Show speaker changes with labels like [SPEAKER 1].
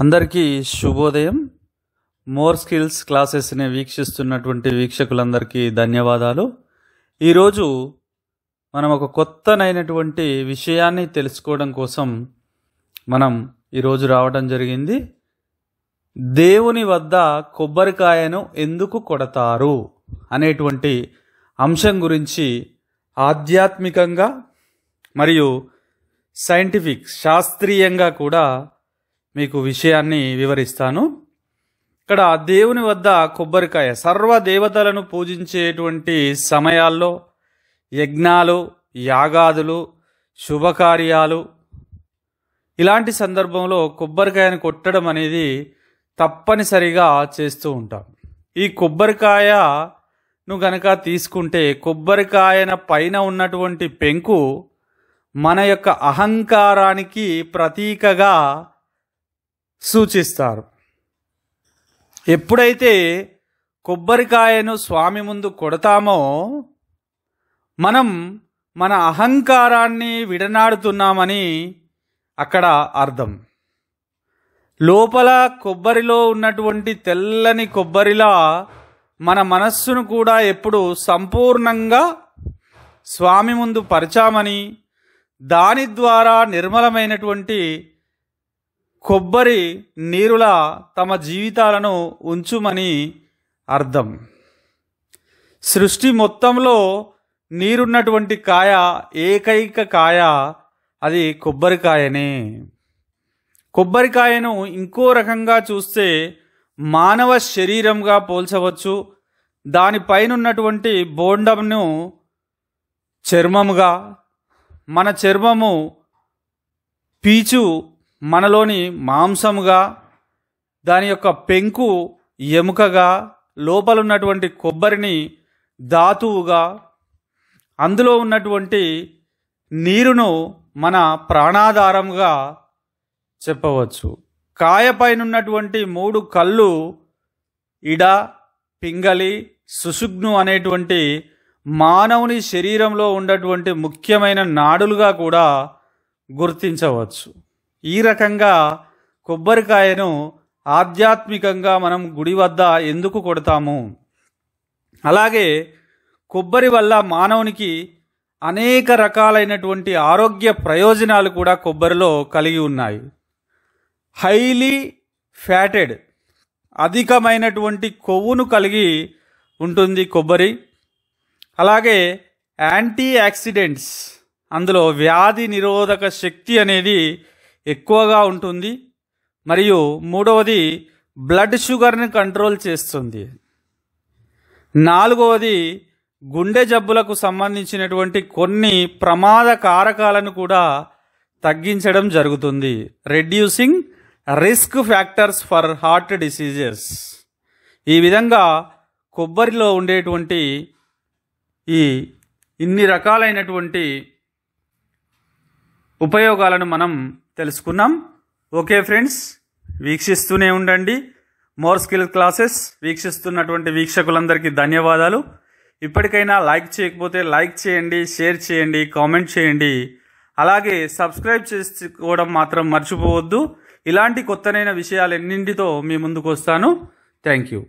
[SPEAKER 1] అందరికీ శుభోదయం more skills క్లాసెస్ని వీక్షిస్తున్నటువంటి వీక్షకులందరికీ ధన్యవాదాలు ఈరోజు మనం ఒక కొత్తనైనటువంటి విషయాన్ని తెలుసుకోవడం కోసం మనం ఈరోజు రావడం జరిగింది దేవుని వద్ద కొబ్బరికాయను ఎందుకు కొడతారు అనేటువంటి అంశం గురించి ఆధ్యాత్మికంగా మరియు సైంటిఫిక్ శాస్త్రీయంగా కూడా మీకు విషయాన్ని వివరిస్తాను ఇక్కడ దేవుని వద్ద కొబ్బరికాయ సర్వ దేవతలను పూజించేటువంటి సమయాల్లో యజ్ఞాలు యాగాదులు శుభకార్యాలు ఇలాంటి సందర్భంలో కొబ్బరికాయను కొట్టడం అనేది తప్పనిసరిగా చేస్తూ ఉంటాం ఈ కొబ్బరికాయను గనక తీసుకుంటే కొబ్బరికాయన పైన ఉన్నటువంటి పెంకు మన యొక్క అహంకారానికి ప్రతీకగా సూచిస్తారు ఎప్పుడైతే కొబ్బరికాయను స్వామి ముందు కొడతామో మనం మన అహంకారాన్ని విడనాడుతున్నామని అక్కడ అర్థం లోపల కొబ్బరిలో ఉన్నటువంటి తెల్లని కొబ్బరిలా మన మనస్సును కూడా ఎప్పుడు సంపూర్ణంగా స్వామి ముందు పరిచామని దాని ద్వారా నిర్మలమైనటువంటి కొబ్బరి నీరులా తమ జీవితాలను ఉంచుమని అర్థం సృష్టి మొత్తంలో నీరున్నటువంటి కాయ ఏకైక కాయ అది కొబ్బరికాయనే కొబ్బరికాయను ఇంకో రకంగా చూస్తే మానవ శరీరంగా పోల్చవచ్చు దానిపైనున్నటువంటి బోండంను చర్మముగా మన చర్మము పీచు మనలోని మాంసముగా దాని యొక్క పెంకు ఎముకగా లోపలున్నటువంటి కొబ్బరిని ధాతువుగా అందులో ఉన్నటువంటి నీరును మన ప్రాణాధారంగా చెప్పవచ్చు కాయపైనున్నటువంటి మూడు కళ్ళు ఇడ పింగళి సుషుగ్ను అనేటువంటి మానవుని శరీరంలో ఉన్నటువంటి ముఖ్యమైన నాడులుగా కూడా గుర్తించవచ్చు ఈ రకంగా కొబ్బరికాయను ఆధ్యాత్మికంగా మనం గుడి వద్ద ఎందుకు కొడతాము అలాగే కొబ్బరి వల్ల మానవునికి అనేక రకాలైనటువంటి ఆరోగ్య ప్రయోజనాలు కూడా కొబ్బరిలో కలిగి ఉన్నాయి హైలీ ఫ్యాటెడ్ అధికమైనటువంటి కొవ్వును కలిగి ఉంటుంది కొబ్బరి అలాగే యాంటీ యాక్సిడెంట్స్ అందులో వ్యాధి నిరోధక శక్తి అనేది ఎక్కువగా ఉంటుంది మరియు మూడవది బ్లడ్ షుగర్ని కంట్రోల్ చేస్తుంది నాలుగవది గుండె జబ్బులకు సంబంధించినటువంటి కొన్ని ప్రమాద కారకాలను కూడా తగ్గించడం జరుగుతుంది reducing risk factors for heart diseases ఈ విధంగా కొబ్బరిలో ఉండేటువంటి ఈ ఇన్ని రకాలైనటువంటి ఉపయోగాలను మనం తెలుసుకున్నాం ఓకే ఫ్రెండ్స్ వీక్షిస్తూనే ఉండండి మోర్ స్కిల్ క్లాసెస్ వీక్షిస్తున్నటువంటి వీక్షకులందరికీ ధన్యవాదాలు ఇప్పటికైనా లైక్ చేయకపోతే లైక్ చేయండి షేర్ చేయండి కామెంట్ చేయండి అలాగే సబ్స్క్రైబ్ చేసుకోవడం మాత్రం మర్చిపోవద్దు ఇలాంటి కొత్తనైన విషయాలన్నింటితో మీ ముందుకు వస్తాను థ్యాంక్ యూ